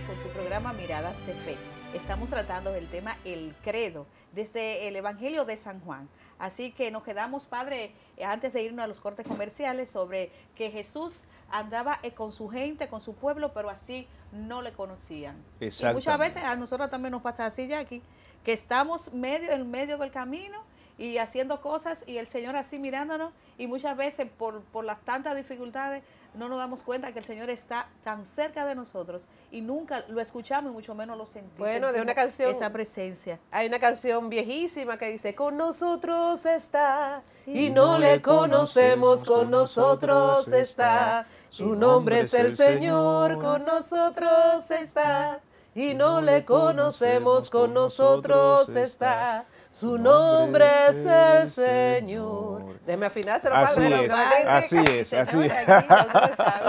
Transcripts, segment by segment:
con su programa Miradas de Fe. Estamos tratando el tema El Credo desde el Evangelio de San Juan. Así que nos quedamos, Padre, antes de irnos a los cortes comerciales, sobre que Jesús andaba eh, con su gente, con su pueblo, pero así no le conocían. muchas veces a nosotros también nos pasa así, Jackie, que estamos medio en medio del camino y haciendo cosas y el Señor así mirándonos y muchas veces por, por las tantas dificultades no nos damos cuenta que el Señor está tan cerca de nosotros y nunca lo escuchamos y mucho menos lo sentimos. Bueno, de una canción. Esa presencia. Hay una canción viejísima que dice, con nosotros está y, no, le conocemos, con nosotros está. Su nombre es el Señor, con nosotros está. Y no le conocemos, con nosotros está. Su nombre es el Señor. Déjeme así es, así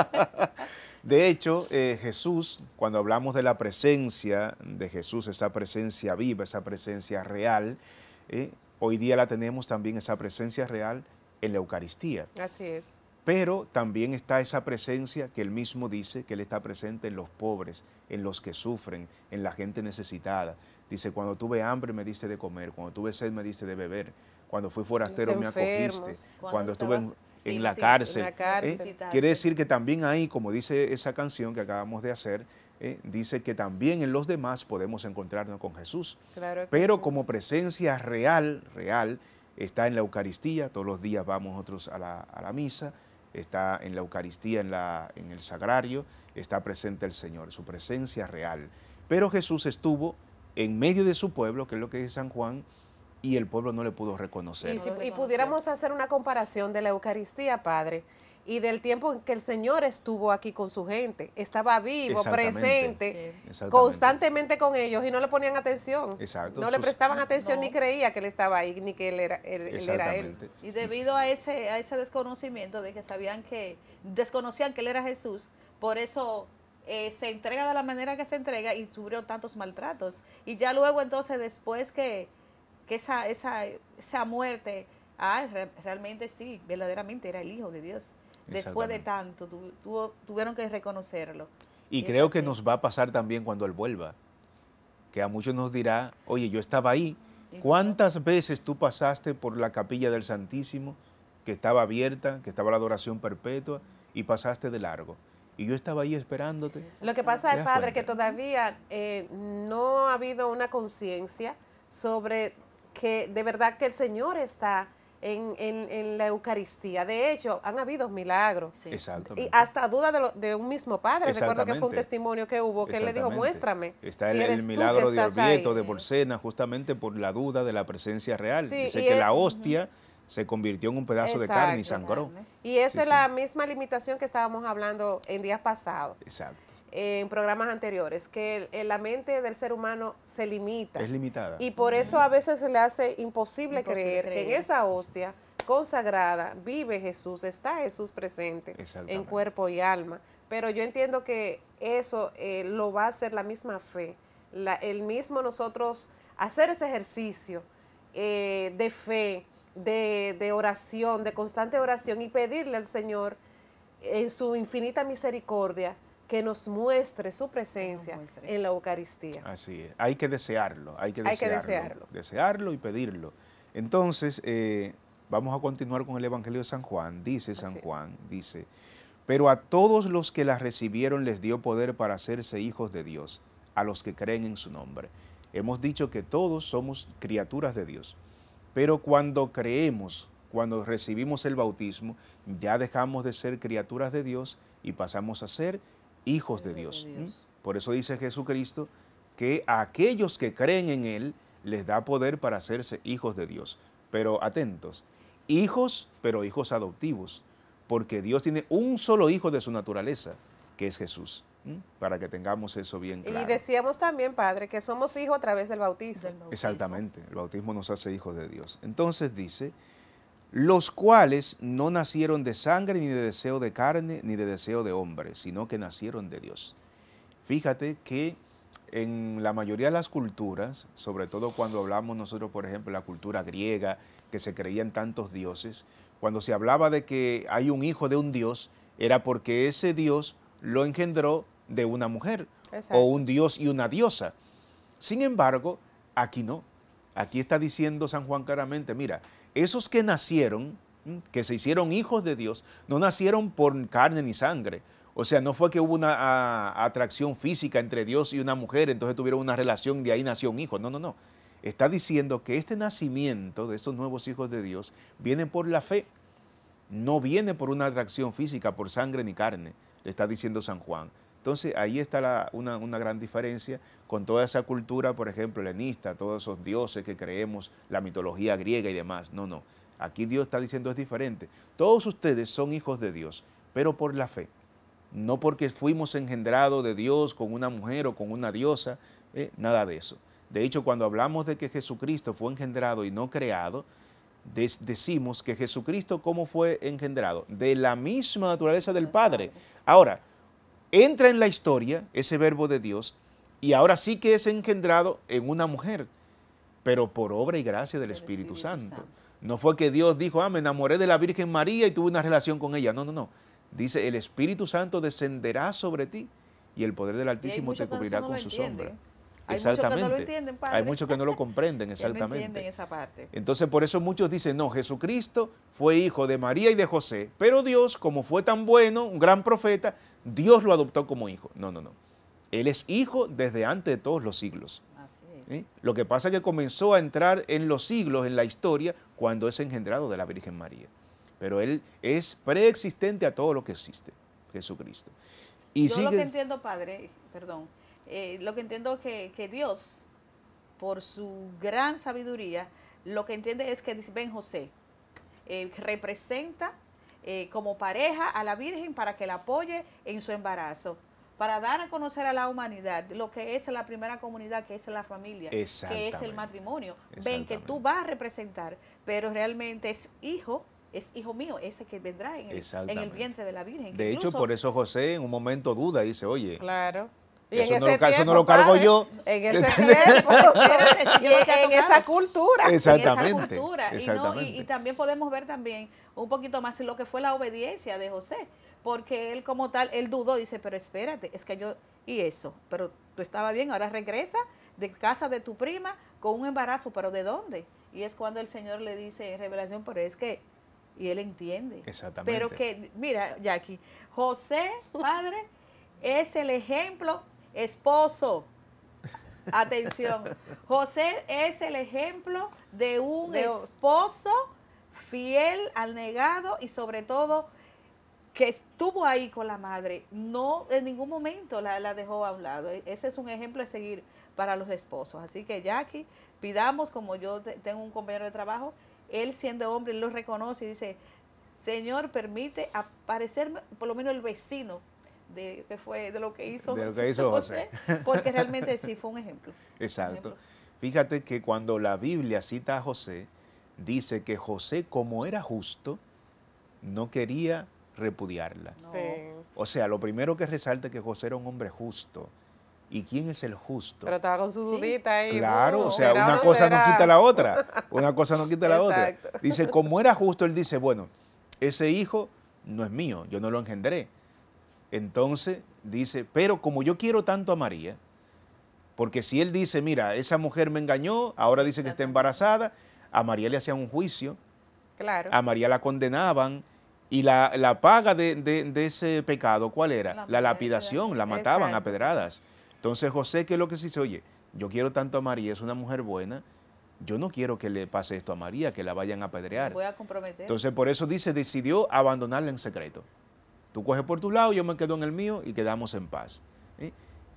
De hecho, eh, Jesús, cuando hablamos de la presencia de Jesús, esa presencia viva, esa presencia real, eh, hoy día la tenemos también esa presencia real en la Eucaristía. Así es. Pero también está esa presencia que él mismo dice, que él está presente en los pobres, en los que sufren, en la gente necesitada. Dice, cuando tuve hambre me diste de comer, cuando tuve sed me diste de beber, cuando fui forastero me acogiste, cuando, estuve en, la cárcel, ¿Eh? Quiere decir que también ahí, como dice esa canción que acabamos de hacer, ¿eh? dice que también en los demás podemos encontrarnos con Jesús. Claro Pero como presencia real, real, está en la Eucaristía, todos los días vamos nosotros a la misa, está en la Eucaristía, en, la, en el Sagrario, está presente el Señor, su presencia real. Pero Jesús estuvo en medio de su pueblo, que es lo que dice San Juan, y el pueblo no le pudo reconocer. Y, si, y pudiéramos hacer una comparación de la Eucaristía, Padre y del tiempo en que el Señor estuvo aquí con su gente. Estaba vivo, presente, constantemente con ellos y no le ponían atención. No le prestaban atención ni creía que él estaba ahí, ni que él era él. Y debido a ese, a ese desconocimiento de que sabían que, desconocían que él era Jesús, por eso eh, se entrega de la manera que se entrega y sufrió tantos maltratos. Y ya luego entonces, después que, que esa, esa, muerte... Ah, realmente sí, verdaderamente era el Hijo de Dios después de tanto, tuvieron que reconocerlo. Y, creo que nos va a pasar también cuando él vuelva, que a muchos nos dirá, oye, yo estaba ahí, ¿cuántas veces tú pasaste por la capilla del Santísimo, que estaba abierta, que estaba la adoración perpetua, y pasaste de largo? y yo estaba ahí esperándote. Lo que pasa es, padre, que todavía eh, no ha habido una conciencia sobre que de verdad que el Señor está en, la Eucaristía. De hecho, han habido milagros. Y hasta duda de, un mismo padre. Recuerdo que fue un testimonio que hubo que él le dijo, muéstrame. Está el, milagro de Orvieto, de Bolsena, justamente por la duda de la presencia real. Dice que la hostia... se convirtió en un pedazo de carne y sangró. Y esa es la misma limitación que estábamos hablando en días pasados. Exacto en programas anteriores, que la mente del ser humano se limita. Es limitada. Y por eso a veces se le hace imposible, creer, que en esa hostia consagrada vive Jesús, está Jesús presente en cuerpo y alma. Pero yo entiendo que eso eh, lo va a hacer la misma fe, el mismo nosotros hacer ese ejercicio eh, de fe, de oración, de constante oración y pedirle al Señor en su infinita misericordia que nos muestre su presencia en la Eucaristía. Así es, hay que desearlo, hay que desearlo. Hay que desearlo. y pedirlo. Entonces, eh, vamos a continuar con el Evangelio de San Juan. Dice San Juan, dice, pero a todos los que la recibieron les dio poder para hacerse hijos de Dios, a los que creen en su nombre. Hemos dicho que todos somos criaturas de Dios, pero cuando creemos, cuando recibimos el bautismo, ya dejamos de ser criaturas de Dios y pasamos a ser hijos de ¿Mm? Dios. Por eso dice Jesucristo que a aquellos que creen en Él les da poder para hacerse hijos de Dios. Pero atentos, hijos, pero hijos adoptivos, porque Dios tiene un solo hijo de su naturaleza, que es Jesús. ¿Mm? Para que tengamos eso bien claro. Y decíamos también, Padre, que somos hijos a través del bautismo. Exactamente, el bautismo nos hace hijos de Dios. Entonces dice, los cuales no nacieron de sangre, ni de deseo de carne, ni de deseo de hombre, sino que nacieron de Dios. Fíjate que en la mayoría de las culturas, sobre todo cuando hablamos nosotros, por ejemplo, la cultura griega, que se creían tantos dioses, cuando se hablaba de que hay un hijo de un dios, era porque ese dios lo engendró de una mujer o un dios y una diosa. Sin embargo, aquí no. Aquí está diciendo San Juan claramente, mira, esos que nacieron, que se hicieron hijos de Dios, no nacieron por carne ni sangre. O sea, no fue que hubo una atracción física entre Dios y una mujer, entonces tuvieron una relación y de ahí nació un hijo. No, no, no. Está diciendo que este nacimiento de estos nuevos hijos de Dios viene por la fe, no viene por una atracción física, por sangre ni carne, le está diciendo San Juan. Entonces ahí está una, gran diferencia con toda esa cultura, por ejemplo, helenista, todos esos dioses que creemos, la mitología griega y demás. No, no. Aquí Dios está diciendo es diferente. Todos ustedes son hijos de Dios, pero por la fe. No porque fuimos engendrados de Dios con una mujer o con una diosa, eh, nada de eso. De hecho, cuando hablamos de que Jesucristo fue engendrado y no creado, decimos que Jesucristo, ¿cómo fue engendrado? De la misma naturaleza del Padre. Ahora, entra en la historia ese verbo de Dios y ahora sí que es engendrado en una mujer, pero por obra y gracia del Espíritu, Santo. No fue que Dios dijo, ah, me enamoré de la Virgen María y tuve una relación con ella. No, no, no. Dice, el Espíritu Santo descenderá sobre ti y el poder del Altísimo te cubrirá con su sombra. Hay exactamente. Muchos que no lo Hay muchos que no lo comprenden, exactamente. no entienden esa parte. Entonces, por eso muchos dicen, no, Jesucristo fue hijo de María y de José, pero Dios, como fue tan bueno, un gran profeta, Dios lo adoptó como hijo. No, no, no. Él es hijo desde antes de todos los siglos. Así es. ¿Eh? Lo que pasa es que comenzó a entrar en los siglos, en la historia, cuando es engendrado de la Virgen María. Pero Él es preexistente a todo lo que existe, Jesucristo. Yo lo que entiendo, Padre, perdón, eh, lo que entiendo que, que Dios, por su gran sabiduría, lo que entiende es que Ben José eh, representa eh, como pareja a la Virgen para que la apoye en su embarazo, para dar a conocer a la humanidad lo que es la primera comunidad, que es la familia, que es el matrimonio. Ven que tú vas a representar, pero realmente es hijo es hijo mío, ese que vendrá en el, vientre de la Virgen. De hecho, por eso José en un momento duda, dice, oye, claro eso, no, lo, cargo yo. En ese tiempo, en, esa cultura. Exactamente. Y, también podemos ver también un poquito más lo que fue la obediencia de José, porque él como tal, él dudó, dice, pero espérate, es que yo, y eso, pero tú estaba bien, ahora regresa de casa de tu prima con un embarazo, pero ¿de dónde? Y es cuando el Señor le dice en revelación, pero es que, y él entiende. Exactamente. Pero que, mira, Jackie, José, padre, es el ejemplo esposo. Atención, José es el ejemplo de un esposo fiel al negado y sobre todo que estuvo ahí con la madre. No en ningún momento la, dejó a un lado. E, ese es un ejemplo a seguir para los esposos. Así que Jackie, pidamos, como yo tengo un compañero de trabajo, él siendo hombre, lo reconoce y dice, Señor, permite aparecerme por lo menos el vecino de, lo que hizo, José, porque realmente sí fue un ejemplo. Exacto. Fíjate que cuando la Biblia cita a José, dice que José, como era justo, no quería repudiarla. O sea, lo primero que resalta es que José era un hombre justo. ¿Y quién es el justo? Pero estaba con su dudita ahí. Claro, uh, o sea, una cosa no quita la otra. Una cosa no quita la otra. Dice, como era justo, él dice, bueno, ese hijo no es mío, yo no lo engendré. Entonces dice, pero como yo quiero tanto a María, porque si él dice, mira, esa mujer me engañó, ahora dice que está embarazada, a María le hacían un juicio, claro. a María la condenaban, y la, paga de, ese pecado, ¿cuál era? La, lapidación, la mataban a pedradas. Entonces José, ¿qué es lo que se dice? Oye, yo quiero tanto a María, es una mujer buena, yo no quiero que le pase esto a María, que la vayan a apedrear. Voy a comprometer. Entonces por eso dice, decidió abandonarla en secreto. Tú coges por tu lado, yo me quedo en el mío y quedamos en paz.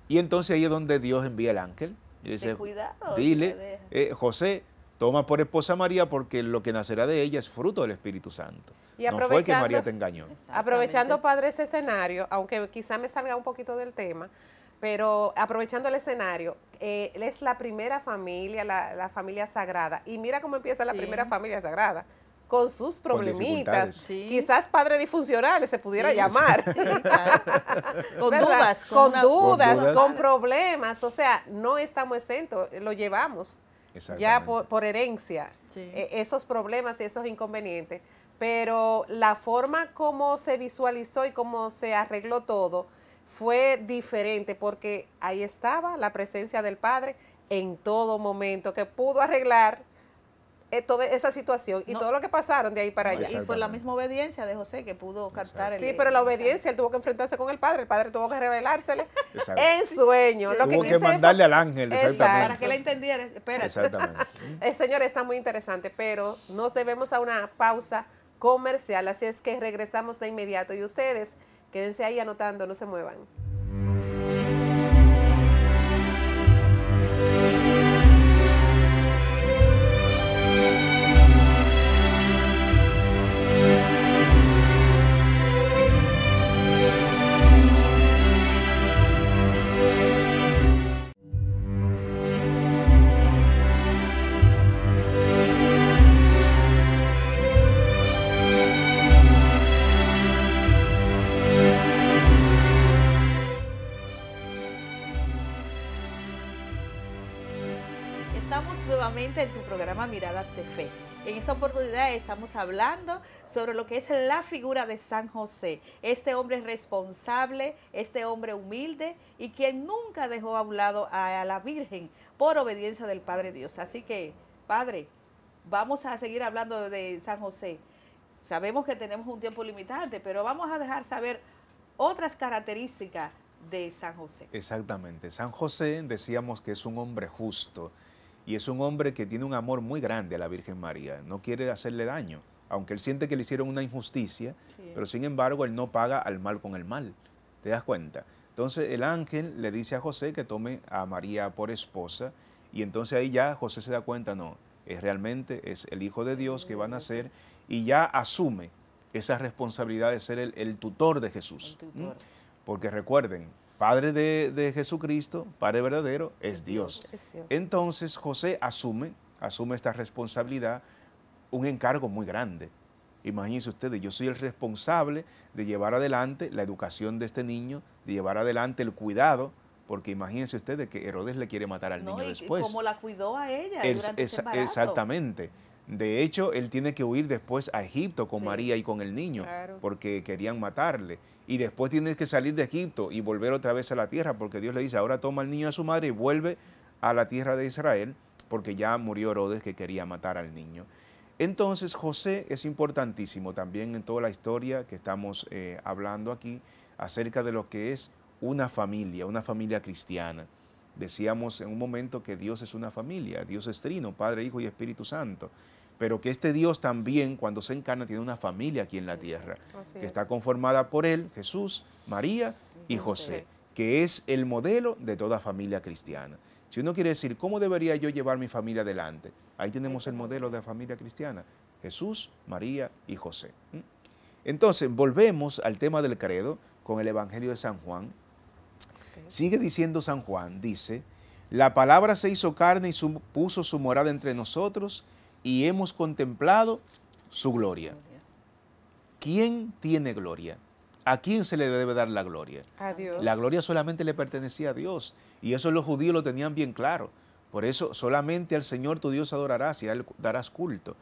Y entonces ahí es donde Dios envía el ángel. Y dice, dile, eh, José, toma por esposa a María porque lo que nacerá de ella es fruto del Espíritu Santo. no fue que María te engañó. Aprovechando, padre, ese escenario, aunque quizá me salga un poquito del tema, pero aprovechando el escenario, él eh, es la primera familia, la, familia sagrada. Y mira cómo empieza la primera familia sagrada con sus problemitas. Quizás padre disfuncionales se pudiera llamar. con, dudas, con, dudas. Con problemas. O sea, no estamos exentos, lo llevamos ya por, herencia, e-, esos problemas y esos inconvenientes. Pero la forma como se visualizó y cómo se arregló todo fue diferente porque ahí estaba la presencia del padre en todo momento que pudo arreglar eh, toda esa situación y todo lo que pasaron de ahí para allá. Y por la misma obediencia de José que pudo captar el... Sí, eh, pero la obediencia, él tuvo que enfrentarse con el padre, el padre tuvo que revelársele en sueño. Lo tuvo que, mandarle al ángel, Para que la entendiera, espera. Exactamente. el eh, señor está muy interesante, pero nos debemos a una pausa comercial, así es que regresamos de inmediato y ustedes quédense ahí anotando, no se muevan. Miradas de Fe. En esta oportunidad estamos hablando sobre lo que es la figura de San José, este hombre responsable, este hombre humilde y quien nunca dejó a un lado a, la Virgen por obediencia del Padre Dios. Así que, Padre, vamos a seguir hablando de San José. Sabemos que tenemos un tiempo limitante, pero vamos a dejar saber otras características de San José. Exactamente, San José decíamos que es un hombre justo y es un hombre que tiene un amor muy grande a la Virgen María, no quiere hacerle daño, aunque él siente que le hicieron una injusticia, pero sin embargo él no paga al mal con el mal. ¿Te das cuenta? Entonces el ángel le dice a José que tome a María por esposa y entonces ahí ya José se da cuenta, no, es realmente es el Hijo de Dios que va a nacer y ya asume esa responsabilidad de ser el, tutor de Jesús. Porque recuerden, Padre de, Jesucristo, Padre verdadero, es Dios. Entonces José asume, asume esta responsabilidad, un encargo muy grande. Imagínense ustedes, yo soy el responsable de llevar adelante la educación de este niño, de llevar adelante el cuidado, porque imagínense ustedes que Herodes le quiere matar al no, niño y después. Como la cuidó a ella Exactamente. De hecho, él tiene que huir después a Egipto con María y con el niño, porque querían matarle. Y después tiene que salir de Egipto y volver otra vez a la tierra, porque Dios le dice, ahora toma al niño a su madre y vuelve a la tierra de Israel, porque ya murió Herodes que quería matar al niño. Entonces, José es importantísimo también en toda la historia que estamos eh, hablando aquí acerca de lo que es una familia, una familia cristiana. Decíamos en un momento que Dios es una familia, Dios es trino, Padre, Hijo y Espíritu Santo pero que este Dios también cuando se encarna tiene una familia aquí en la tierra, que está conformada por Él, Jesús, María y José, que es el modelo de toda familia cristiana. Si uno quiere decir, ¿cómo debería yo llevar mi familia adelante? Ahí tenemos el modelo de la familia cristiana, Jesús, María y José. Entonces, volvemos al tema del credo con el Evangelio de San Juan. Sigue diciendo San Juan, dice, la palabra se hizo carne y puso su morada entre nosotros y hemos contemplado su gloria. ¿Quién tiene gloria? ¿A quién se le debe dar la gloria? A Dios. La gloria solamente le pertenecía a Dios. Y eso los judíos lo tenían bien claro. Por eso solamente al Señor tu Dios adorarás y darás culto.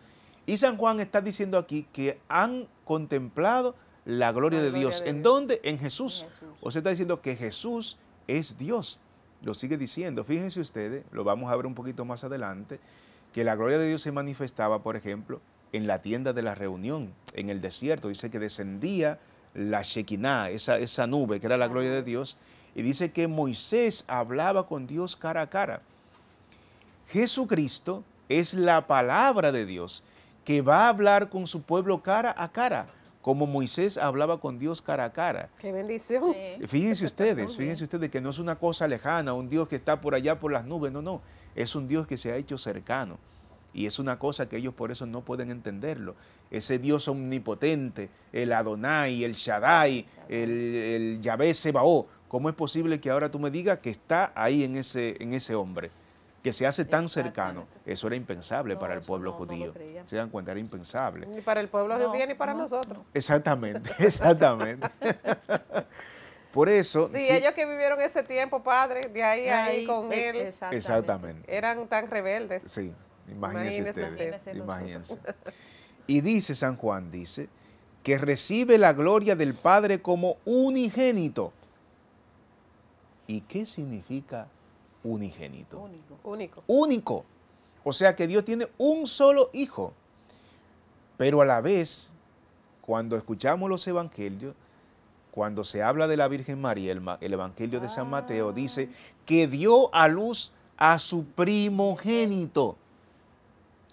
Y San Juan está diciendo aquí que han contemplado la gloria, de, Dios. ¿En dónde? En Jesús. en Jesús. O sea, está diciendo que Jesús es Dios. Lo sigue diciendo. Fíjense ustedes, lo vamos a ver un poquito más adelante que la gloria de Dios se manifestaba, por ejemplo, en la tienda de la reunión, en el desierto. Dice que descendía la Shekinah, esa, esa nube que era la gloria de Dios, y dice que Moisés hablaba con Dios cara a cara. Jesucristo es la palabra de Dios que va a hablar con su pueblo cara a cara como Moisés hablaba con Dios cara a cara. ¡Qué bendición! Fíjense ustedes, fíjense ustedes que no es una cosa lejana, un Dios que está por allá por las nubes, no, no, es un Dios que se ha hecho cercano. Y es una cosa que ellos por eso no pueden entenderlo. Ese Dios omnipotente, el Adonai, el Shaddai, el, el Yahvé Sebaó, ¿cómo es posible que ahora tú me digas que está ahí en ese, en ese hombre? que se hace tan cercano, eso era impensable para el pueblo judío. se dan cuenta, era impensable. Ni para el pueblo judío ni para nosotros. Exactamente, exactamente. Por eso. Sí, ellos que vivieron ese tiempo, padre, de ahí a ahí con él. Exactamente. Eran tan rebeldes. Sí, imagínense, ustedes. Imagínense. Y dice San Juan, dice, que recibe la gloria del Padre como unigénito. ¿Y qué significa unigénito. Único. Único. O sea que Dios tiene un solo hijo. Pero a la vez, cuando escuchamos los evangelios, cuando se habla de la Virgen María, el, Evangelio de San Mateo ah. dice que dio a luz a su primogénito.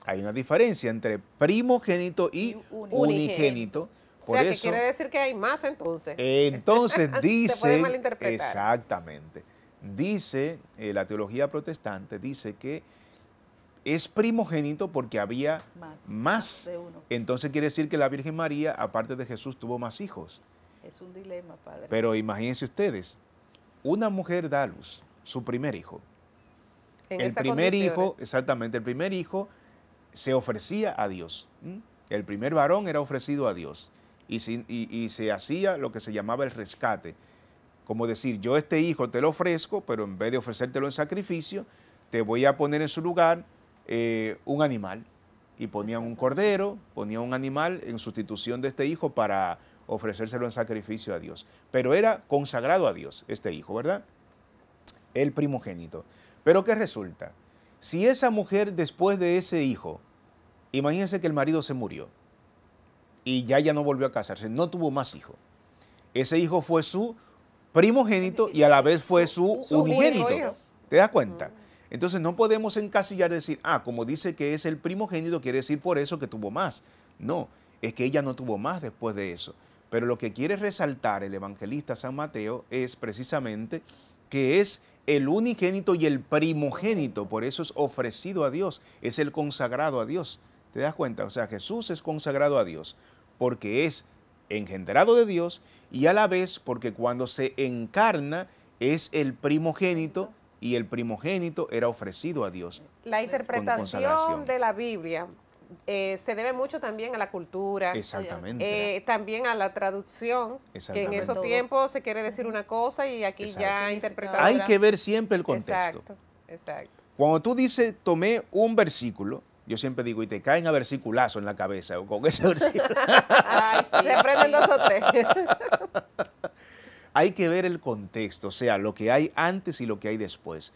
Hay una diferencia entre primogénito y, unigénito. Por o sea, que quiere decir que hay más entonces. Entonces dice. Se puede Exactamente dice, eh, la teología protestante dice que es primogénito porque había más. Entonces quiere decir que la Virgen María, aparte de Jesús, tuvo más hijos. Es un dilema, padre. Pero imagínense ustedes, una mujer da a luz su primer hijo. el primer hijo, ¿eh? exactamente, el primer hijo se ofrecía a Dios. El primer varón era ofrecido a Dios y se hacía lo que se llamaba el rescate como decir, yo este hijo te lo ofrezco, pero en vez de ofrecértelo en sacrificio, te voy a poner en su lugar eh, un animal. Y ponían un cordero, ponían un animal en sustitución de este hijo para ofrecérselo en sacrificio a Dios. Pero era consagrado a Dios este hijo, ¿verdad? El primogénito. Pero ¿qué resulta? Si esa mujer después de ese hijo, imagínense que el marido se murió y ya ya no volvió a casarse, no tuvo más hijo. Ese hijo fue su primogénito y a la vez fue su unigénito. ¿Te das cuenta? Entonces no podemos encasillar y decir, ah, como dice que es el primogénito, quiere decir por eso que tuvo más. No, es que ella no tuvo más después de eso. Pero lo que quiere resaltar el evangelista San Mateo es precisamente que es el unigénito y el primogénito, por eso es ofrecido a Dios, es el consagrado a Dios. ¿Te das cuenta? O sea, Jesús es consagrado a Dios porque es engendrado de Dios y a la vez porque cuando se encarna es el primogénito y el primogénito era ofrecido a Dios. La interpretación de la Biblia eh, se debe mucho también a la cultura. Exactamente. Eh, también a la traducción, que en esos tiempos se quiere decir una cosa y aquí ya interpretamos. Hay que ver siempre el contexto. Exacto. Exacto. Cuando tú dices, tomé un versículo, yo siempre digo, y te caen a versiculazo en la cabeza con ese versículo. Ay, sí. Se prenden dos o tres. hay que ver el contexto, o sea, lo que hay antes y lo que hay después.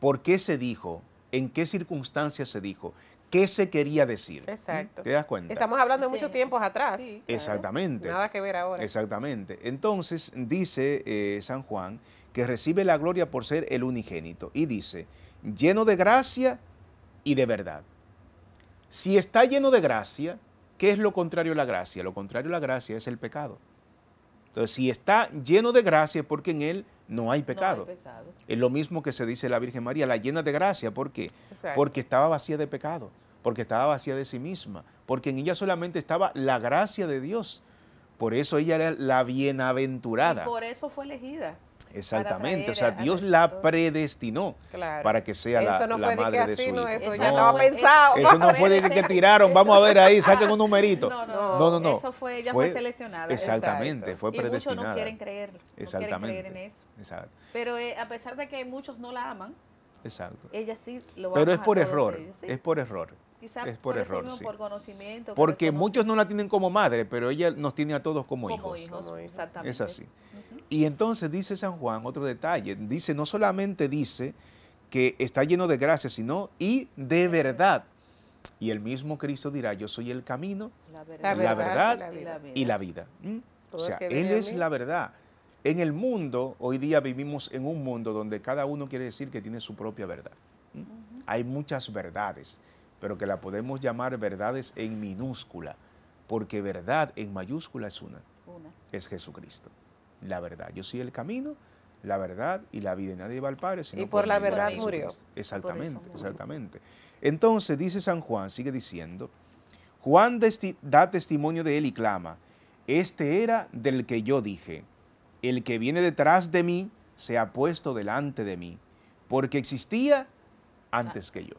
¿Por qué se dijo? ¿En qué circunstancias se dijo? ¿Qué se quería decir? Exacto. ¿Te das cuenta? Estamos hablando de muchos tiempos atrás. Exactamente. Nada que ver ahora. Exactamente. Entonces dice eh, San Juan que recibe la gloria por ser el unigénito y dice, lleno de gracia y de verdad. Si está lleno de gracia, ¿qué es lo contrario a la gracia? Lo contrario a la gracia es el pecado. Entonces, si está lleno de gracia, porque en él no hay pecado. Es lo mismo que se dice la Virgen María, la llena de gracia. ¿Por qué? Porque estaba vacía de pecado, porque estaba vacía de sí misma, porque en ella solamente estaba la gracia de Dios. Por eso ella era la bienaventurada. Y por eso fue elegida. Exactamente, o sea, Dios la predestinó para que sea la, no madre que de su hijo. No, eso ya estaba no, pensado. Eso no fue de que tiraron, vamos a ver ahí, saquen un numerito. No, no, no. Eso fue, ella fue, seleccionada. Exactamente, fue predestinada. Y muchos no quieren creerlo. Exactamente. creer en eso. Pero eh, a pesar de que muchos no la aman, Exacto. ella sí lo va Pero es por error, es por error. es por, error, sí. por conocimiento. Porque muchos no la tienen como madre, pero ella nos tiene a todos como, hijos. Como hijos. Es así. Y entonces dice San Juan otro detalle, dice, no solamente dice que está lleno de gracia, sino y de verdad. Y el mismo Cristo dirá, yo soy el camino, la verdad, y la vida. ¿Mm? O sea, Él es la verdad. En el mundo, hoy día vivimos en un mundo donde cada uno quiere decir que tiene su propia verdad. ¿Mm? Hay muchas verdades, pero que la podemos llamar verdades en minúscula, porque verdad en mayúscula es una. es Jesucristo la verdad. Yo soy el camino, la verdad y la vida. Y nadie va al Padre y por, la verdad murió. Exactamente, exactamente. Entonces dice San Juan, sigue diciendo, Juan da testimonio de él y clama, este era del que yo dije, el que viene detrás de mí se ha puesto delante de mí, porque existía antes que yo.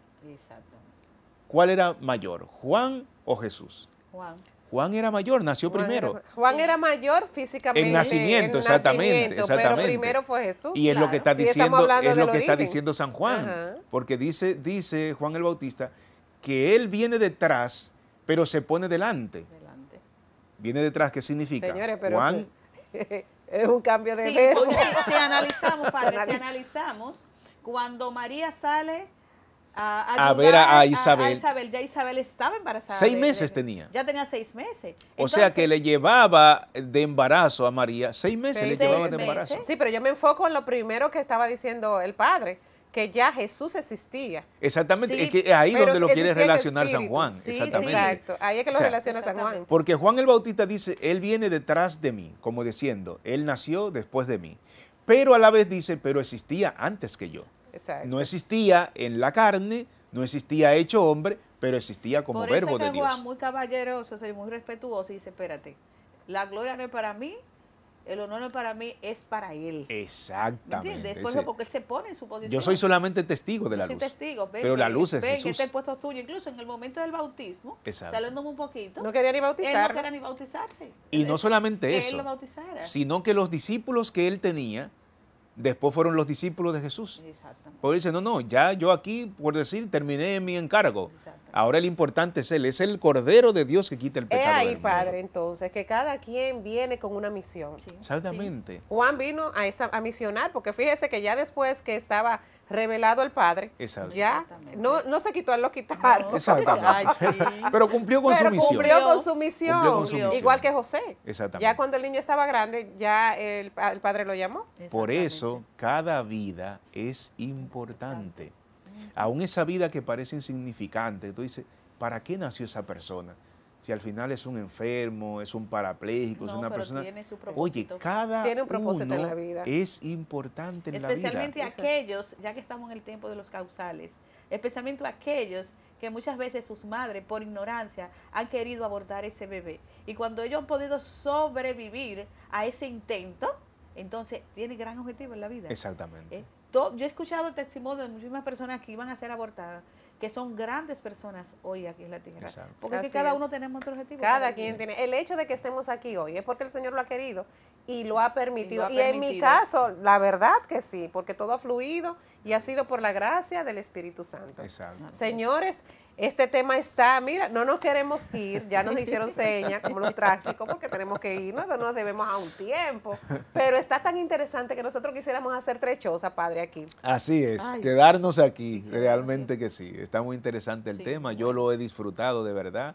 ¿Cuál era mayor, Juan o Jesús? Juan. Juan era mayor, nació primero. Juan era mayor físicamente. En nacimiento, exactamente, Pero primero fue Jesús. Y es lo que está diciendo, es lo que está diciendo San Juan, porque dice, dice Juan el Bautista que él viene detrás, pero se pone delante. delante. Viene detrás, ¿qué significa? Señores, pero Juan es un cambio de sí, Si, analizamos, padre, si analizamos, cuando María sale a, ver a, Isabel. Ya Isabel estaba embarazada. Seis meses tenía. Ya tenía seis meses. o sea que le llevaba de embarazo a María. Seis meses le llevaba de embarazo. Sí, pero yo me enfoco en lo primero que estaba diciendo el padre que ya Jesús existía. Exactamente, es que ahí donde lo quiere relacionar San Juan. exactamente. Exacto, ahí es que lo relaciona San Juan. Porque Juan el Bautista dice, Él viene detrás de mí, como diciendo, Él nació después de mí. Pero a la vez dice, pero existía antes que yo. No existía en la carne, no existía hecho hombre, pero existía como verbo de Dios. muy caballeroso, es muy respetuoso y dice, espérate, la gloria no es para mí, el honor no es para mí, es para él. Exactamente. porque él se pone en su posición. Yo soy solamente testigo de la luz. testigo, pero la luz es ven, Jesús. que este puesto tuyo. Incluso en el momento del bautismo, saliendo un poquito. No quería ni Él no quería ni bautizarse. Y no solamente eso, sino que los discípulos que él tenía Después fueron los discípulos de Jesús. Porque dice, no, no, ya yo aquí, por decir, terminé mi encargo. Ahora el importante es Él, es el Cordero de Dios que quita el pecado. Es ahí, Padre, entonces, que cada quien viene con una misión. Exactamente. Juan vino a, esa, a misionar, porque fíjese que ya después que estaba revelado al Padre, ya no, no se quitó, a lo quitar Exactamente. Pero cumplió con su misión. Cumplió con su misión. Cumplió con su misión. Igual que José. Exactamente. Ya cuando el niño estaba grande, ya el, el Padre lo llamó. Por eso, cada vida es importante. Aún esa vida que parece insignificante, tú dices, ¿para qué nació esa persona? Si al final es un enfermo, es un parapléjico, es una persona. Tiene su Oye, cada propósito uno la vida. es importante en la vida. Especialmente aquellos, ya que estamos en el tiempo de los causales, especialmente aquellos que muchas veces sus madres, por ignorancia, han querido abortar ese bebé. Y cuando ellos han podido sobrevivir a ese intento, entonces tiene gran objetivo en la vida. Exactamente yo he escuchado testimonio de muchísimas personas que iban a ser abortadas que son grandes personas hoy aquí en Latinoamérica. Porque cada uno tenemos otro objetivo. Cada quien tiene. El hecho de que estemos aquí hoy es porque el Señor lo ha querido y lo ha permitido. Y, en mi caso, la verdad que sí, porque todo ha fluido y ha sido por la gracia del Espíritu Santo. Exacto. Señores, este tema está, mira, no nos queremos ir, ya nos hicieron señas como los tráficos porque tenemos que irnos, no nos debemos a un tiempo, pero está tan interesante que nosotros quisiéramos hacer trechosa, padre, aquí. Así es, quedarnos aquí, realmente que sí, está muy interesante el tema, yo lo he disfrutado de verdad,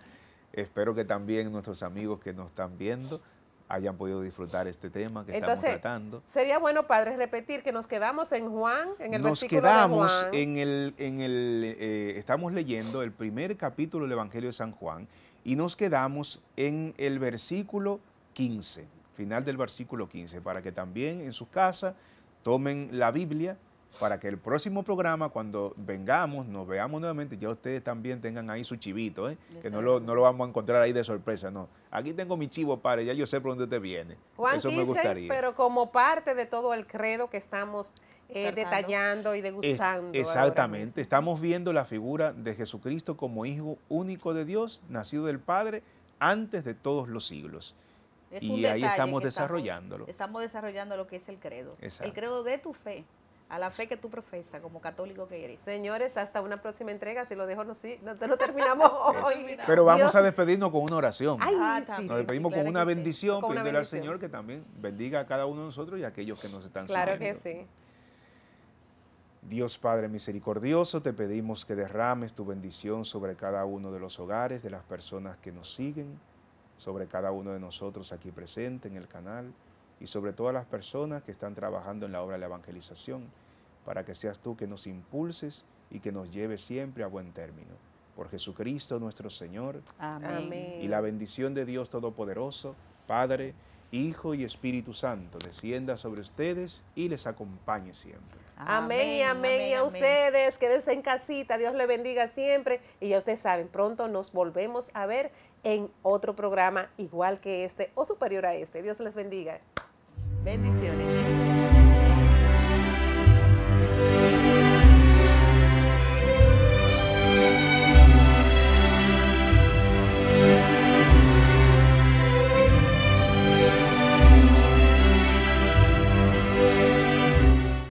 espero que también nuestros amigos que nos están viendo hayan podido disfrutar este tema que estamos tratando. Sería bueno, padre, repetir que nos quedamos en Juan, en el versículo 15. Nos quedamos en el, en el eh, estamos leyendo el primer capítulo del Evangelio de San Juan y nos quedamos en el versículo 15, final del versículo 15, para que también en su casa tomen la Biblia para que el próximo programa, cuando vengamos, nos veamos nuevamente, ya ustedes también tengan ahí su chivito, ¿eh? que no lo, no lo vamos a encontrar ahí de sorpresa, no. Aquí tengo mi chivo, padre, ya yo sé por dónde te viene. Eso me gustaría. pero como parte de todo el credo que estamos eh, detallando y degustando. exactamente, estamos viendo la figura de Jesucristo como Hijo único de Dios, nacido del Padre antes de todos los siglos. y ahí estamos desarrollándolo. Estamos, desarrollando lo que es el credo. El credo de tu fe a la fe que tú profesas como católico que eres. Señores, hasta una próxima entrega, si lo dejo no, sí, no, terminamos hoy. Pero vamos a despedirnos con una oración. Ay, ah, sí, nos despedimos con una bendición, Pídele al Señor que también bendiga a cada uno de nosotros y a aquellos que nos están siguiendo. Claro que sí. Dios Padre misericordioso, te pedimos que derrames tu bendición sobre cada uno de los hogares, de las personas que nos siguen, sobre cada uno de nosotros aquí presente en el canal y sobre todas las personas que están trabajando en la obra de la evangelización, para que seas tú que nos impulses y que nos lleves siempre a buen término. Por Jesucristo nuestro Señor. Amén. Y la bendición de Dios Todopoderoso, Padre, Hijo y Espíritu Santo, descienda sobre ustedes y les acompañe siempre. Amén, y amén. y a ustedes, quédense en casita, Dios le bendiga siempre. Y ya ustedes saben, pronto nos volvemos a ver en otro programa igual que este o superior a este. Dios les bendiga. Bendiciones.